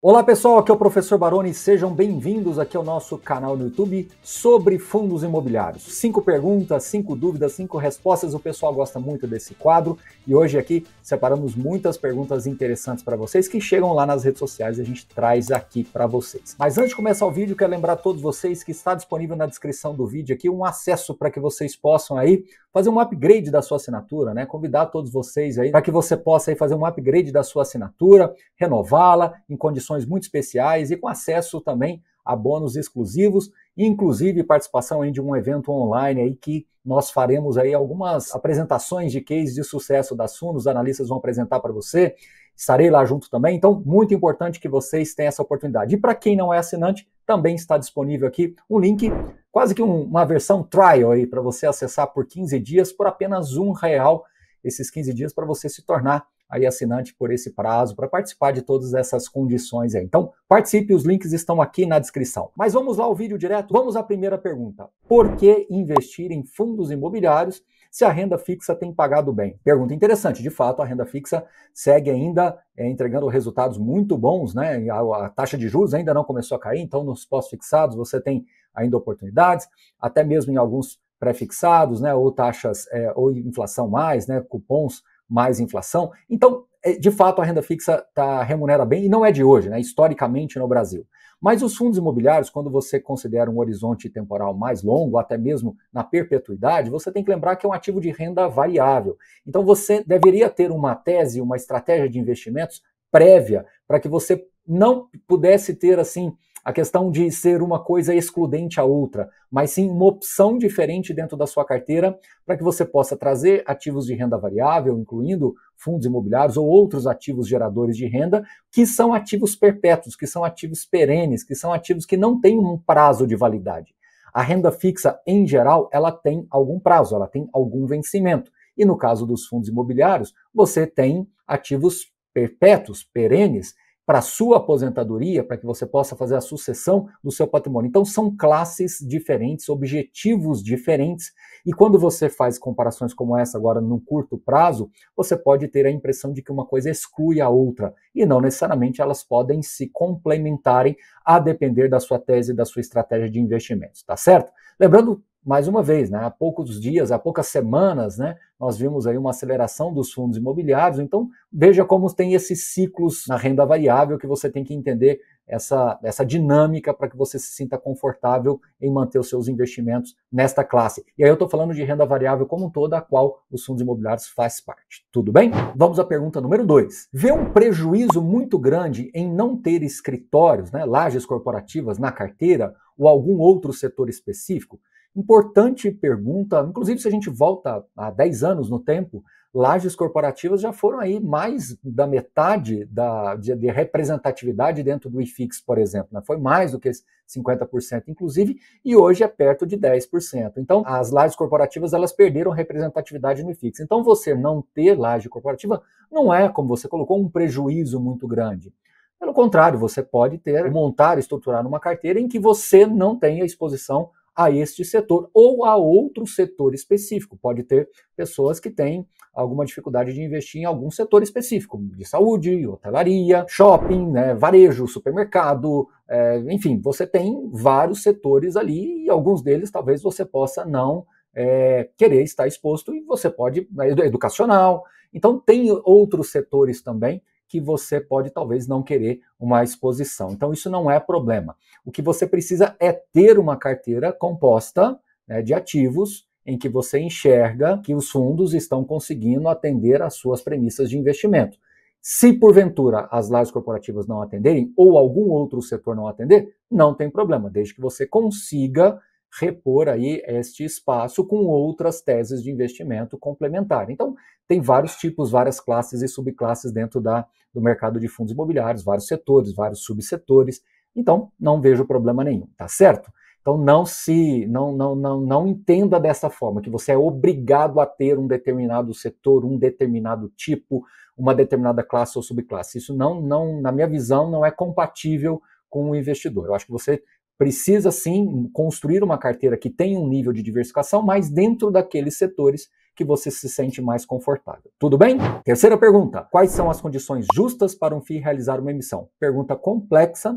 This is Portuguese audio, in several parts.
Olá pessoal, aqui é o professor Baroni, sejam bem-vindos aqui ao nosso canal no YouTube sobre fundos imobiliários. Cinco perguntas, cinco dúvidas, cinco respostas. O pessoal gosta muito desse quadro e hoje aqui separamos muitas perguntas interessantes para vocês que chegam lá nas redes sociais e a gente traz aqui para vocês. Mas antes de começar o vídeo, quero lembrar a todos vocês que está disponível na descrição do vídeo aqui um acesso para que vocês possam aí fazer um upgrade da sua assinatura, né? Convidar todos vocês aí para que você possa aí fazer um upgrade da sua assinatura, renová-la em condições muito especiais e com acesso também a bônus exclusivos, inclusive participação aí de um evento online aí que nós faremos aí algumas apresentações de cases de sucesso da Sunos, os analistas vão apresentar para você Estarei lá junto também, então muito importante que vocês tenham essa oportunidade. E para quem não é assinante, também está disponível aqui um link, quase que um, uma versão trial aí para você acessar por 15 dias por apenas um real esses 15 dias para você se tornar aí assinante por esse prazo, para participar de todas essas condições aí. Então, participe, os links estão aqui na descrição. Mas vamos lá ao vídeo direto? Vamos à primeira pergunta. Por que investir em fundos imobiliários se a renda fixa tem pagado bem. Pergunta interessante, de fato, a renda fixa segue ainda é, entregando resultados muito bons, né? A, a, taxa de juros ainda não começou a cair, então nos pós-fixados você tem ainda oportunidades, até mesmo em alguns pré-fixados, né? Ou taxas, é, ou inflação mais, né? Cupons mais inflação. Então, eh, de fato, a renda fixa tá, remunera bem e não é de hoje, né? Historicamente no Brasil. Mas os fundos imobiliários, quando você considera um horizonte temporal mais longo, até mesmo na perpetuidade, você tem que lembrar que é um ativo de renda variável. Então você deveria ter uma tese, uma estratégia de investimentos prévia para que você não pudesse ter assim a questão de ser uma coisa excludente à outra, mas sim uma opção diferente dentro da sua carteira para que você possa trazer ativos de renda variável, incluindo fundos imobiliários ou outros ativos geradores de renda, que são ativos perpétuos, que são ativos perenes, que são ativos que não têm um prazo de validade. A renda fixa, em geral, ela tem algum prazo, ela tem algum vencimento. E no caso dos fundos imobiliários, você tem ativos perpétuos, perenes, para a sua aposentadoria, para que você possa fazer a sucessão do seu patrimônio. Então, são classes diferentes, objetivos diferentes, e quando você faz comparações como essa agora no curto prazo, você pode ter a impressão de que uma coisa exclui a outra, e não necessariamente elas podem se complementarem a depender da sua tese, da sua estratégia de investimentos, tá certo? Lembrando mais uma vez, né, há poucos dias, há poucas semanas, né, nós vimos aí uma aceleração dos fundos imobiliários. Então, veja como tem esses ciclos na renda variável que você tem que entender essa, essa dinâmica para que você se sinta confortável em manter os seus investimentos nesta classe. E aí eu estou falando de renda variável como um todo, a qual os fundos imobiliários faz parte. Tudo bem? Vamos à pergunta número 2. Vê um prejuízo muito grande em não ter escritórios, né, lajes corporativas na carteira ou algum outro setor específico? Importante pergunta, inclusive se a gente volta há 10 anos no tempo, lajes corporativas já foram aí mais da metade da, de, de representatividade dentro do IFIX, por exemplo. Né? Foi mais do que 50%, inclusive, e hoje é perto de 10%. Então, as lajes corporativas elas perderam representatividade no IFIX. Então, você não ter laje corporativa não é, como você colocou, um prejuízo muito grande. Pelo contrário, você pode ter, montar, estruturar uma carteira em que você não tenha exposição a este setor ou a outro setor específico. Pode ter pessoas que têm alguma dificuldade de investir em algum setor específico, de saúde, hotelaria, shopping, né, varejo, supermercado, é, enfim, você tem vários setores ali e alguns deles talvez você possa não é, querer estar exposto e você pode, né, educacional. Então, tem outros setores também que você pode talvez não querer uma exposição. Então, isso não é problema. O que você precisa é ter uma carteira composta né, de ativos em que você enxerga que os fundos estão conseguindo atender às suas premissas de investimento. Se porventura as lajes corporativas não atenderem ou algum outro setor não atender, não tem problema, desde que você consiga repor aí este espaço com outras teses de investimento complementar. Então, tem vários tipos, várias classes e subclasses dentro da, do mercado de fundos imobiliários, vários setores, vários subsetores. Então, não vejo problema nenhum, tá certo? Então não se não, não, não, não entenda dessa forma que você é obrigado a ter um determinado setor, um determinado tipo, uma determinada classe ou subclasse. Isso não não na minha visão não é compatível com o investidor. Eu acho que você precisa sim construir uma carteira que tenha um nível de diversificação, mas dentro daqueles setores que você se sente mais confortável. Tudo bem? Terceira pergunta: quais são as condições justas para um FII realizar uma emissão? Pergunta complexa,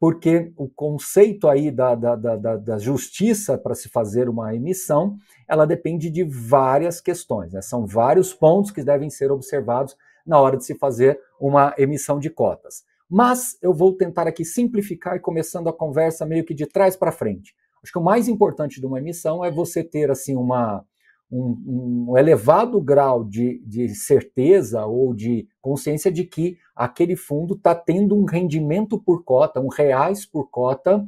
porque o conceito aí da, da, da, da justiça para se fazer uma emissão, ela depende de várias questões, né? São vários pontos que devem ser observados na hora de se fazer uma emissão de cotas. Mas eu vou tentar aqui simplificar e começando a conversa meio que de trás para frente. Acho que o mais importante de uma emissão é você ter assim uma um, um elevado grau de, de certeza ou de consciência de que aquele fundo está tendo um rendimento por cota, um reais por cota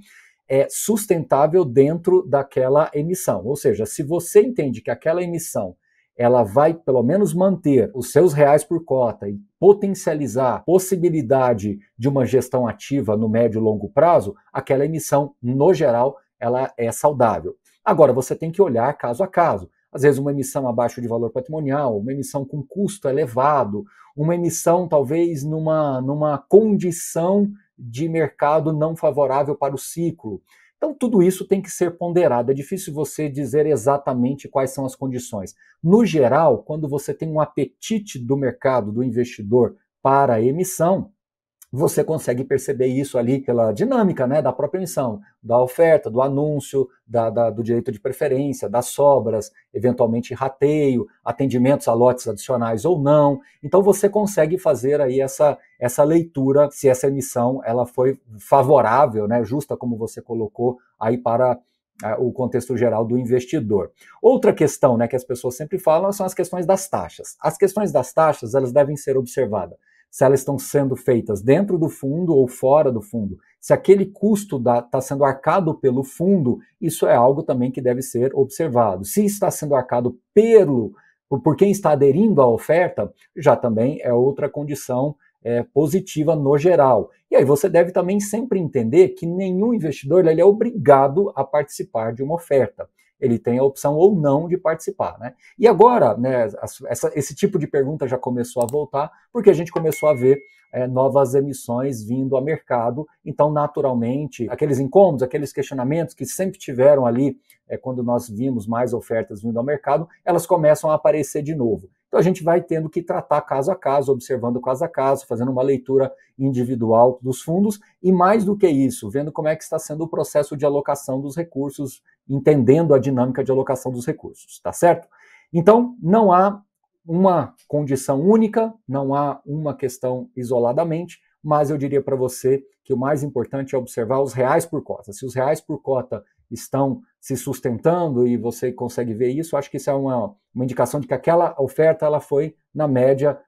é sustentável dentro daquela emissão. Ou seja, se você entende que aquela emissão ela vai pelo menos manter os seus reais por cota e potencializar a possibilidade de uma gestão ativa no médio e longo prazo, aquela emissão, no geral, ela é saudável. Agora, você tem que olhar caso a caso. Às vezes, uma emissão abaixo de valor patrimonial, uma emissão com custo elevado, uma emissão talvez numa, numa condição de mercado não favorável para o ciclo. Então, tudo isso tem que ser ponderado. É difícil você dizer exatamente quais são as condições. No geral, quando você tem um apetite do mercado, do investidor para a emissão, você consegue perceber isso ali pela dinâmica né, da própria emissão, da oferta, do anúncio, da, da, do direito de preferência, das sobras, eventualmente rateio, atendimentos a lotes adicionais ou não. Então você consegue fazer aí essa, essa leitura se essa emissão ela foi favorável, né, justa como você colocou aí para é, o contexto geral do investidor. Outra questão né, que as pessoas sempre falam são as questões das taxas. As questões das taxas elas devem ser observadas se elas estão sendo feitas dentro do fundo ou fora do fundo. Se aquele custo está sendo arcado pelo fundo, isso é algo também que deve ser observado. Se está sendo arcado pelo por quem está aderindo à oferta, já também é outra condição é, positiva no geral. E aí você deve também sempre entender que nenhum investidor ele é obrigado a participar de uma oferta ele tem a opção ou não de participar. Né? E agora, né, essa, esse tipo de pergunta já começou a voltar, porque a gente começou a ver é, novas emissões vindo ao mercado, então, naturalmente, aqueles incômodos, aqueles questionamentos que sempre tiveram ali, é, quando nós vimos mais ofertas vindo ao mercado, elas começam a aparecer de novo. Então a gente vai tendo que tratar caso a caso, observando caso a caso, fazendo uma leitura individual dos fundos e mais do que isso, vendo como é que está sendo o processo de alocação dos recursos entendendo a dinâmica de alocação dos recursos, tá certo? Então, não há uma condição única, não há uma questão isoladamente, mas eu diria para você que o mais importante é observar os reais por cota. Se os reais por cota estão se sustentando e você consegue ver isso, acho que isso é uma, uma indicação de que aquela oferta ela foi, na média,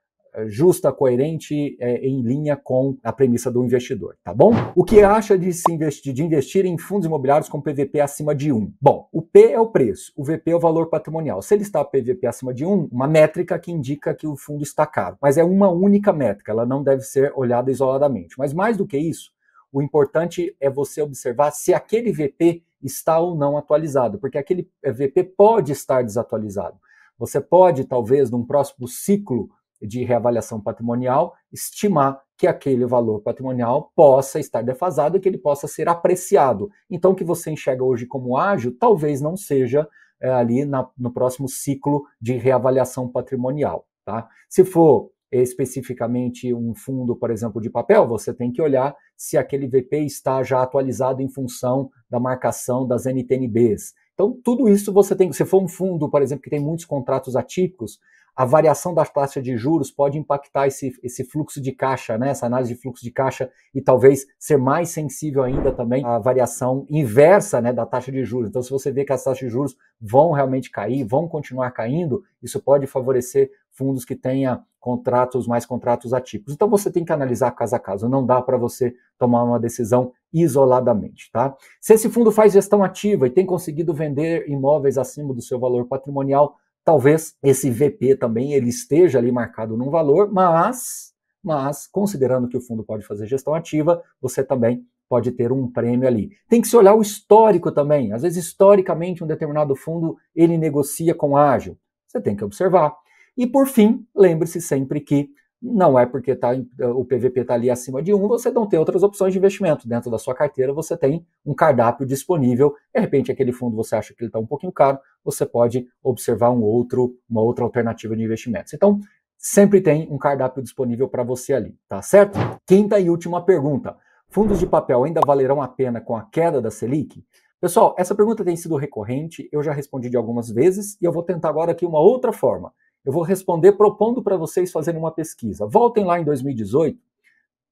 justa, coerente, é, em linha com a premissa do investidor, tá bom? O que acha de, se investir, de investir em fundos imobiliários com PVP acima de 1? Bom, o P é o preço, o VP é o valor patrimonial. Se ele está PVP acima de 1, uma métrica que indica que o fundo está caro, mas é uma única métrica, ela não deve ser olhada isoladamente. Mas mais do que isso, o importante é você observar se aquele VP está ou não atualizado, porque aquele VP pode estar desatualizado. Você pode, talvez, num próximo ciclo de reavaliação patrimonial estimar que aquele valor patrimonial possa estar defasado e que ele possa ser apreciado. Então, o que você enxerga hoje como ágil, talvez não seja é, ali na, no próximo ciclo de reavaliação patrimonial. Tá? Se for especificamente um fundo, por exemplo, de papel, você tem que olhar se aquele VP está já atualizado em função da marcação das NTNBs. Então, tudo isso você tem. Se for um fundo, por exemplo, que tem muitos contratos atípicos, a variação das taxas de juros pode impactar esse, esse fluxo de caixa, né? essa análise de fluxo de caixa, e talvez ser mais sensível ainda também à variação inversa né, da taxa de juros. Então, se você vê que as taxas de juros vão realmente cair, vão continuar caindo, isso pode favorecer fundos que tenha contratos, mais contratos atípicos. Então, você tem que analisar caso a caso, não dá para você tomar uma decisão isoladamente, tá? Se esse fundo faz gestão ativa e tem conseguido vender imóveis acima do seu valor patrimonial, Talvez esse VP também ele esteja ali marcado num valor, mas, mas considerando que o fundo pode fazer gestão ativa, você também pode ter um prêmio ali. Tem que se olhar o histórico também. Às vezes historicamente um determinado fundo ele negocia com ágil. Você tem que observar. E por fim, lembre-se sempre que não é porque tá, o PVP está ali acima de um, você não tem outras opções de investimento. Dentro da sua carteira, você tem um cardápio disponível. De repente, aquele fundo você acha que ele está um pouquinho caro, você pode observar um outro, uma outra alternativa de investimentos. Então, sempre tem um cardápio disponível para você ali, tá certo? Quinta e última pergunta. Fundos de papel ainda valerão a pena com a queda da Selic? Pessoal, essa pergunta tem sido recorrente, eu já respondi de algumas vezes e eu vou tentar agora aqui uma outra forma. Eu vou responder propondo para vocês fazerem uma pesquisa. Voltem lá em 2018,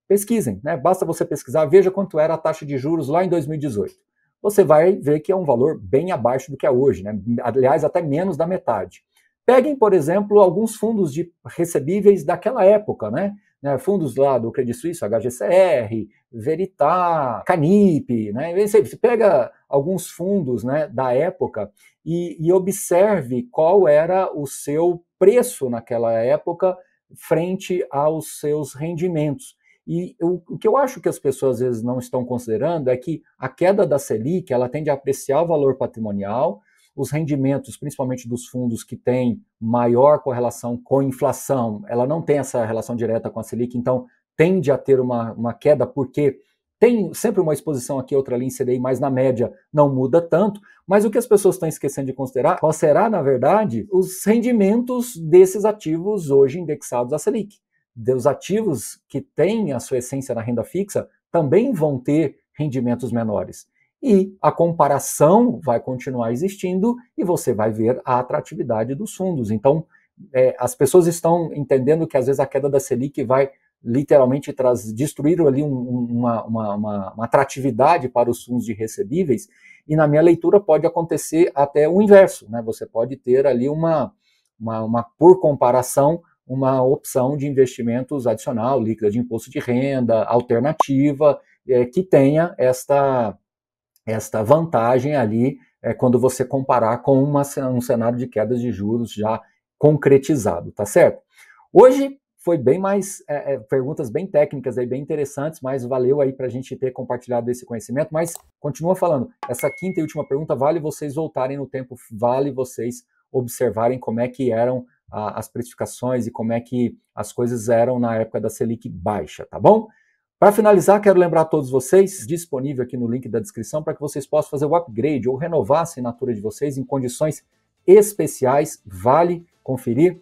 pesquisem, né? Basta você pesquisar, veja quanto era a taxa de juros lá em 2018 você vai ver que é um valor bem abaixo do que é hoje, né? aliás, até menos da metade. Peguem, por exemplo, alguns fundos de recebíveis daquela época, né? né? Fundos lá do Credit Suisse, HGCR, Veritá, Canip, né? Você pega alguns fundos né, da época e, e observe qual era o seu preço naquela época frente aos seus rendimentos. E o que eu acho que as pessoas às vezes não estão considerando é que a queda da Selic ela tende a apreciar o valor patrimonial, os rendimentos, principalmente dos fundos que têm maior correlação com a inflação, ela não tem essa relação direta com a Selic, então tende a ter uma, uma queda, porque tem sempre uma exposição aqui, outra ali em CDI, mas na média não muda tanto. Mas o que as pessoas estão esquecendo de considerar, qual será, na verdade, os rendimentos desses ativos hoje indexados à Selic dos ativos que têm a sua essência na renda fixa também vão ter rendimentos menores. E a comparação vai continuar existindo e você vai ver a atratividade dos fundos. Então, é, as pessoas estão entendendo que às vezes a queda da Selic vai literalmente traz, destruir ali um, uma, uma, uma, uma, atratividade para os fundos de recebíveis, e na minha leitura pode acontecer até o inverso, né? Você pode ter ali uma, uma, uma por comparação, uma opção de investimentos adicional, líquida de imposto de renda, alternativa, é, que tenha esta, esta vantagem ali é, quando você comparar com uma, um cenário de quedas de juros já concretizado, tá certo? Hoje foi bem mais é, é perguntas bem técnicas aí, bem interessantes, mas valeu aí para a gente ter compartilhado esse conhecimento. Mas continua falando, essa quinta e última pergunta vale vocês voltarem no tempo, vale vocês observarem como é que eram a, as precificações e como é que as coisas eram na época da Selic baixa, tá bom? Para finalizar, quero lembrar a todos vocês, disponível aqui no link da descrição, para que vocês possam fazer o upgrade ou renovar a assinatura de vocês em condições especiais. Vale conferir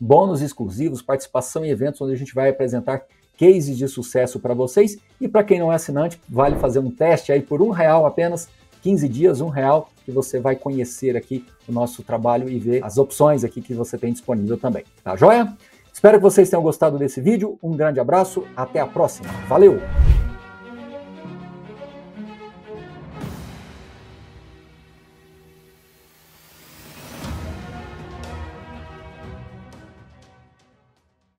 bônus exclusivos, participação em eventos onde a gente vai apresentar cases de sucesso para vocês. E para quem não é assinante, vale fazer um teste aí por um real apenas 15 dias, um real, que você vai conhecer aqui o nosso trabalho e ver as opções aqui que você tem disponível também. Tá joia? Espero que vocês tenham gostado desse vídeo. Um grande abraço, até a próxima. Valeu!